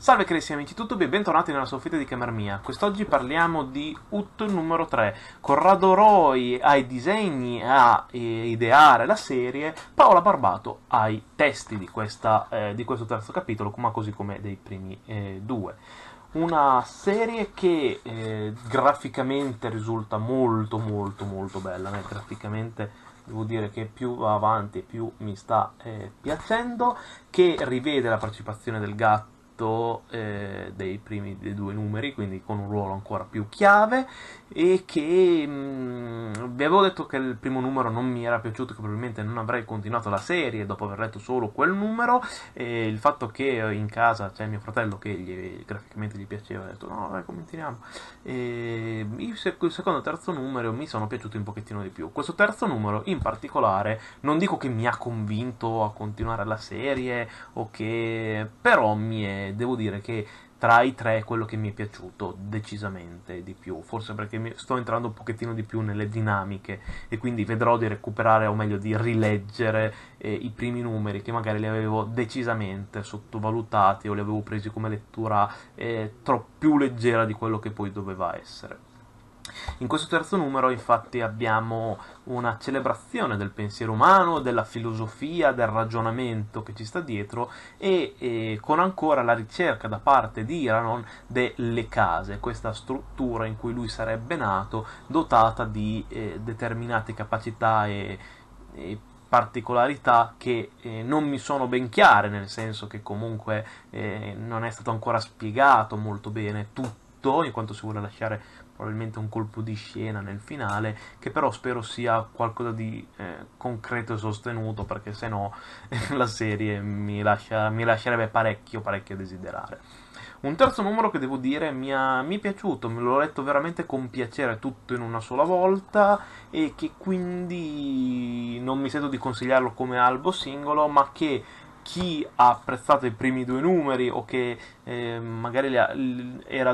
Salve carissimi amici, tutto bene? Bentornati nella soffitta di camera mia. Quest'oggi parliamo di UT numero 3. Corrado Roy ai disegni, a eh, ideare la serie, Paola Barbato ai testi di, questa, eh, di questo terzo capitolo, ma così come dei primi eh, due una serie che eh, graficamente risulta molto molto molto bella, né? Eh, graficamente devo dire che più va avanti più mi sta eh, piacendo, che rivede la partecipazione del gatto scritto eh, dei primi dei due numeri, quindi con un ruolo ancora più chiave, e che mh, mm, vi avevo detto che il primo numero non mi era piaciuto, che probabilmente non avrei continuato la serie dopo aver letto solo quel numero, e il fatto che in casa c'è mio fratello che gli, graficamente gli piaceva, ho detto no, dai, continuiamo. E il, il secondo e terzo numero mi sono piaciuti un pochettino di più. Questo terzo numero in particolare, non dico che mi ha convinto a continuare la serie o che però mi è devo dire che tra i tre è quello che mi è piaciuto decisamente di più, forse perché sto entrando un pochettino di più nelle dinamiche e quindi vedrò di recuperare o meglio di rileggere eh, i primi numeri che magari li avevo decisamente sottovalutati o li avevo presi come lettura eh, tro- più leggera di quello che poi doveva essere. In questo terzo numero infatti abbiamo una celebrazione del pensiero umano, della filosofia, del ragionamento che ci sta dietro e, e con ancora la ricerca da parte di Iranon delle case, questa struttura in cui lui sarebbe nato, dotata di eh, determinate capacità e, e particolarità che eh, non mi sono ben chiare, nel senso che comunque eh, non è stato ancora spiegato molto bene tutto, in quanto si vuole lasciare probabilmente un colpo di scena nel finale, che però spero sia qualcosa di eh, concreto e sostenuto, perché se no la serie mi, lascia, mi lascerebbe parecchio, parecchio desiderare. Un terzo numero che devo dire mi, ha, mi è piaciuto, me l'ho letto veramente con piacere tutto in una sola volta e che quindi non mi sento di consigliarlo come albo singolo, ma che chi ha apprezzato i primi due numeri o che ehm, eh, magari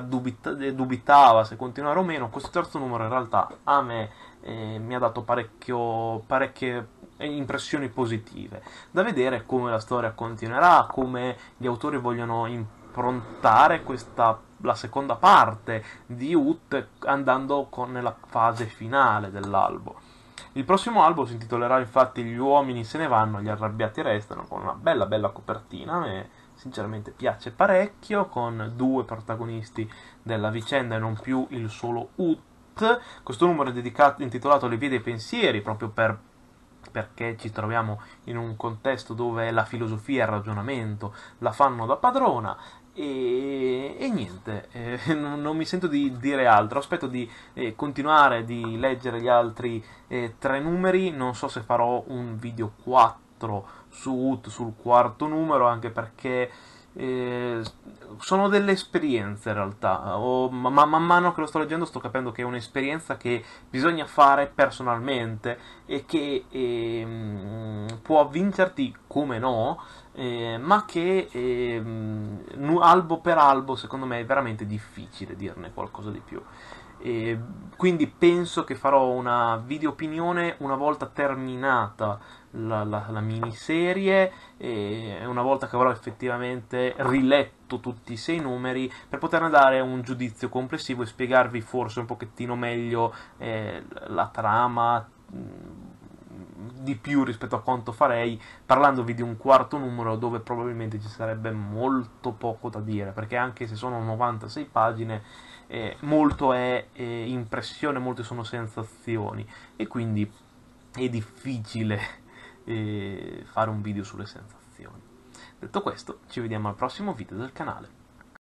dubita- dubitava se continuare o meno, questo terzo numero in realtà a me eh, mi ha dato parecchie eh, impressioni positive. Da vedere come la storia continuerà, come gli autori vogliono improntare questa, la seconda parte di Ut andando con, nella fase finale dell'albo. Il prossimo album si intitolerà infatti Gli uomini se ne vanno, gli arrabbiati restano, con una bella bella copertina e sinceramente piace parecchio, con due protagonisti della vicenda e non più il solo Ut. Questo numero è dedicato, intitolato Le vie dei pensieri, proprio per perché ci troviamo in un contesto dove la filosofia e il ragionamento la fanno da padrona e, e, niente, eh, non, non, mi sento di dire altro, aspetto di eh, continuare di leggere gli altri eh, tre numeri, non so se farò un video 4 su UT sul quarto numero, anche perché eh, sono delle esperienze in realtà, o, ma man mano che lo sto leggendo sto capendo che è un'esperienza che bisogna fare personalmente e che ehm, può vincerti come no eh, ma che eh, albo per albo secondo me è veramente difficile dirne qualcosa di più. E quindi penso che farò una video opinione una volta terminata la, la, la miniserie e una volta che avrò effettivamente riletto tutti i sei numeri per poterne dare un giudizio complessivo e spiegarvi forse un pochettino meglio eh, la trama di più rispetto a quanto farei parlandovi di un quarto numero dove probabilmente ci sarebbe molto poco da dire, perché anche se sono 96 pagine eh, molto è eh, impressione, molte sono sensazioni e quindi è difficile eh, fare un video sulle sensazioni. Detto questo, ci vediamo al prossimo video del canale.